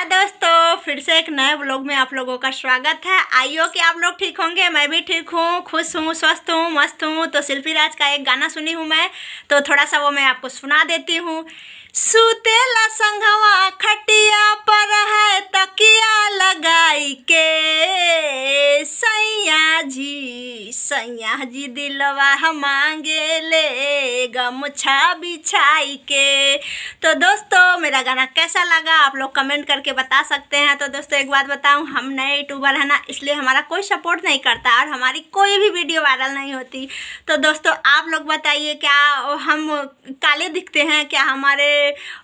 हाय दोस्तों फिर से एक नए ब्लॉग में आप लोगों का स्वागत है आइयो कि आप लोग ठीक होंगे मैं भी ठीक हूँ खुश हूँ स्वस्थ हूँ मस्त हूँ तो शिल्पी राज का एक गाना सुनी हूँ मैं तो थोड़ा सा वो मैं आपको सुना देती हूँ सुतेला संघवा खटिया पर है तकिया लगाई के सैया जी सैया जी दिलवा मांगे ले गमछा बिछाई के तो दोस्तों मेरा गाना कैसा लगा आप लोग कमेंट करके बता सकते हैं तो दोस्तों एक बात बताऊं हम नए यूट्यूबर हैं ना इसलिए हमारा कोई सपोर्ट नहीं करता और हमारी कोई भी वीडियो वायरल नहीं होती तो दोस्तों आप लोग बताइए क्या हम काले दिखते हैं क्या हमारे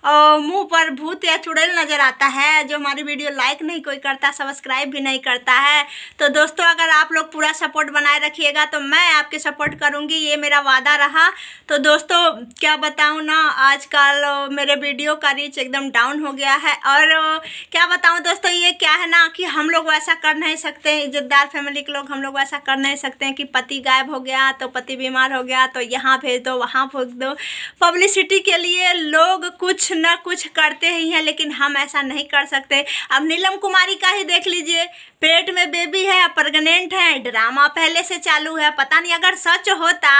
मुँह पर भूत या चुड़ैल नज़र आता है जो हमारी वीडियो लाइक नहीं कोई करता सब्सक्राइब भी नहीं करता है तो दोस्तों अगर आप लोग पूरा सपोर्ट बनाए रखिएगा तो मैं आपके सपोर्ट करूँगी ये मेरा वादा रहा तो दोस्तों क्या बताऊँ ना आजकल मेरे मेरे वीडियो का रीच एकदम डाउन हो गया है और क्या बताऊँ दोस्तों ये क्या है ना कि हम लोग वैसा कर नहीं सकते हैं इज्जतदार फैमिली के लोग हम लोग वैसा कर नहीं सकते हैं कि पति गायब हो गया तो पति बीमार हो गया तो यहाँ भेज दो वहाँ भेज दो पब्लिसिटी के लिए लोग कुछ ना कुछ करते ही हैं लेकिन हम ऐसा नहीं कर सकते अब नीलम कुमारी का ही देख लीजिए पेट में बेबी है प्रेगनेंट है ड्रामा पहले से चालू है पता नहीं अगर सच होता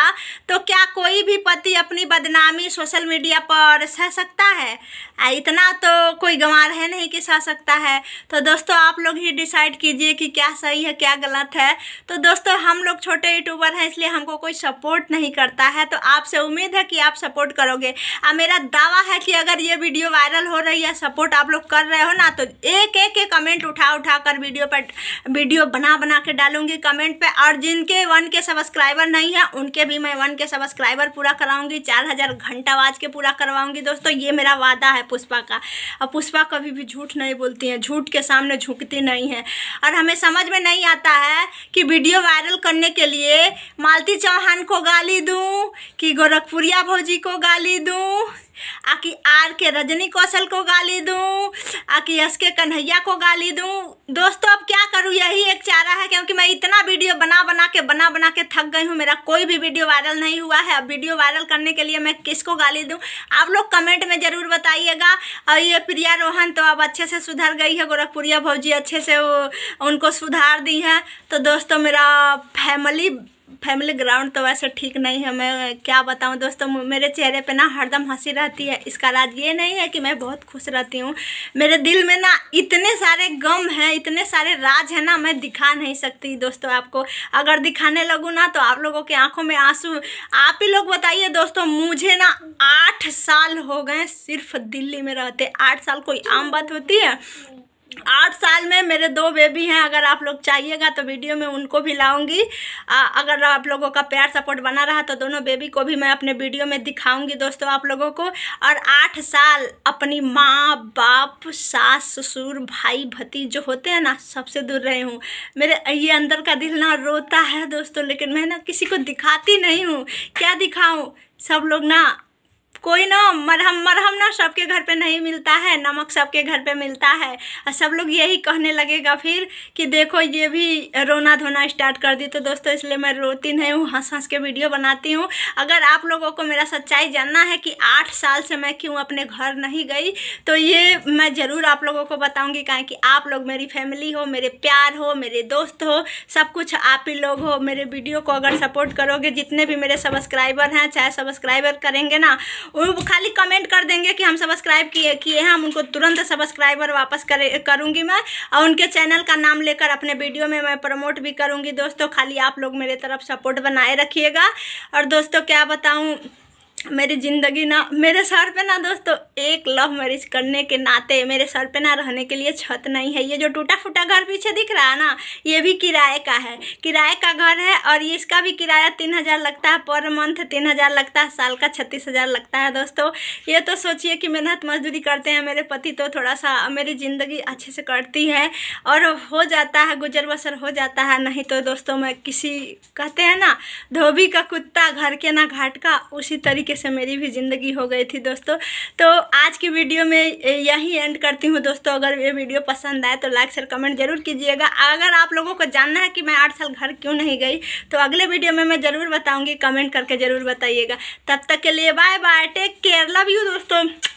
तो क्या क्या कोई भी पति अपनी बदनामी सोशल मीडिया पर सह सकता है आ, इतना तो कोई गंवार है नहीं कि सह सकता है तो दोस्तों आप लोग ही डिसाइड कीजिए कि क्या सही है क्या गलत है तो दोस्तों हम लोग छोटे यूट्यूबर हैं इसलिए हमको कोई सपोर्ट नहीं करता है तो आपसे उम्मीद है कि आप सपोर्ट करोगे और मेरा दावा है कि अगर ये वीडियो वायरल हो रही है सपोर्ट आप लोग कर रहे हो ना तो एक एक के कमेंट उठा उठा कर वीडियो पर वीडियो बना बना के डालूंगी कमेंट पर और जिनके वन के सब्सक्राइबर नहीं है उनके भी मैं वन के सब्सक्राइबर सब्सक्राइबर पूरा कराऊंगी चार हज़ार घंटा वाज के पूरा करवाऊंगी दोस्तों ये मेरा वादा है पुष्पा का और पुष्पा कभी भी झूठ नहीं बोलती हैं झूठ के सामने झुकती नहीं है और हमें समझ में नहीं आता है कि वीडियो वायरल करने के लिए मालती चौहान को गाली दूँ कि गोरखपुरिया भौजी को गाली दूँ आकी आर के रजनी कौशल को गाली दूँ आकी एस के कन्हैया को गाली दूँ दोस्तों अब क्या करूँ यही एक चारा है क्योंकि मैं इतना वीडियो बना बना के बना बना के थक गई हूँ मेरा कोई भी वीडियो वायरल नहीं हुआ हुआ है वीडियो वायरल करने के लिए मैं किसको गाली दूँ आप लोग कमेंट में ज़रूर बताइएगा और ये प्रिया रोहन तो अब अच्छे से सुधर गई है गोरखपुरिया भौजी अच्छे से उनको सुधार दी है तो दोस्तों मेरा फैमिली फैमिली ग्राउंड तो वैसे ठीक नहीं है मैं क्या बताऊं दोस्तों मेरे चेहरे पे ना हरदम हंसी रहती है इसका राज ये नहीं है कि मैं बहुत खुश रहती हूँ मेरे दिल में ना इतने सारे गम हैं इतने सारे राज हैं ना मैं दिखा नहीं सकती दोस्तों आपको अगर दिखाने लगूँ ना तो आप लोगों की आंखों में आंसू आप ही लोग बताइए दोस्तों मुझे ना आठ साल हो गए सिर्फ दिल्ली में रहते आठ साल कोई आम बात होती है आठ साल में मेरे दो बेबी हैं अगर आप लोग चाहिएगा तो वीडियो में उनको भी लाऊंगी अगर आप लोगों का प्यार सपोर्ट बना रहा तो दोनों बेबी को भी मैं अपने वीडियो में दिखाऊंगी दोस्तों आप लोगों को और आठ साल अपनी माँ बाप सास ससुर भाई भती जो होते हैं ना सबसे दूर रहे हूँ मेरे ये अंदर का दिल ना रोता है दोस्तों लेकिन मैं ना किसी को दिखाती नहीं हूँ क्या दिखाऊँ सब लोग ना कोई ना मरहम मरहम ना सबके घर पे नहीं मिलता है नमक सबके घर पे मिलता है और सब लोग यही कहने लगेगा फिर कि देखो ये भी रोना धोना स्टार्ट कर दी तो दोस्तों इसलिए मैं रोती नहीं हूँ हंस हंस के वीडियो बनाती हूँ अगर आप लोगों को मेरा सच्चाई जानना है कि आठ साल से मैं क्यों अपने घर नहीं गई तो ये मैं ज़रूर आप लोगों को बताऊँगी कहें कि आप लोग मेरी फैमिली हो मेरे प्यार हो मेरे दोस्त हो सब कुछ आप ही लोग हो मेरे वीडियो को अगर सपोर्ट करोगे जितने भी मेरे सब्सक्राइबर हैं चाहे सब्सक्राइबर करेंगे ना वो खाली कमेंट कर देंगे कि हम सब्सक्राइब किए किए हैं हम उनको तुरंत सब्सक्राइबर वापस करे करूँगी मैं और उनके चैनल का नाम लेकर अपने वीडियो में मैं प्रमोट भी करूँगी दोस्तों खाली आप लोग मेरे तरफ सपोर्ट बनाए रखिएगा और दोस्तों क्या बताऊँ मेरी ज़िंदगी ना मेरे सर पे ना दोस्तों एक लव मैरिज करने के नाते मेरे सर पे ना रहने के लिए छत नहीं है ये जो टूटा फूटा घर पीछे दिख रहा है ना ये भी किराए का है किराए का घर है और ये इसका भी किराया तीन हज़ार लगता है पर मंथ तीन हज़ार लगता है साल का छत्तीस हज़ार लगता है दोस्तों ये तो सोचिए कि मेहनत मजदूरी करते हैं मेरे पति तो थोड़ा सा मेरी ज़िंदगी अच्छे से करती है और हो जाता है गुजर बसर हो जाता है नहीं तो दोस्तों मैं किसी कहते हैं ना धोबी का कुत्ता घर के ना घाट का उसी तरीके से मेरी भी ज़िंदगी हो गई थी दोस्तों तो आज की वीडियो में यही एंड करती हूँ दोस्तों अगर ये वीडियो पसंद आए तो लाइक शेयर कमेंट जरूर कीजिएगा अगर आप लोगों को जानना है कि मैं आठ साल घर क्यों नहीं गई तो अगले वीडियो में मैं ज़रूर बताऊँगी कमेंट करके ज़रूर बताइएगा तब तक के लिए bye bye take care love you दोस्तों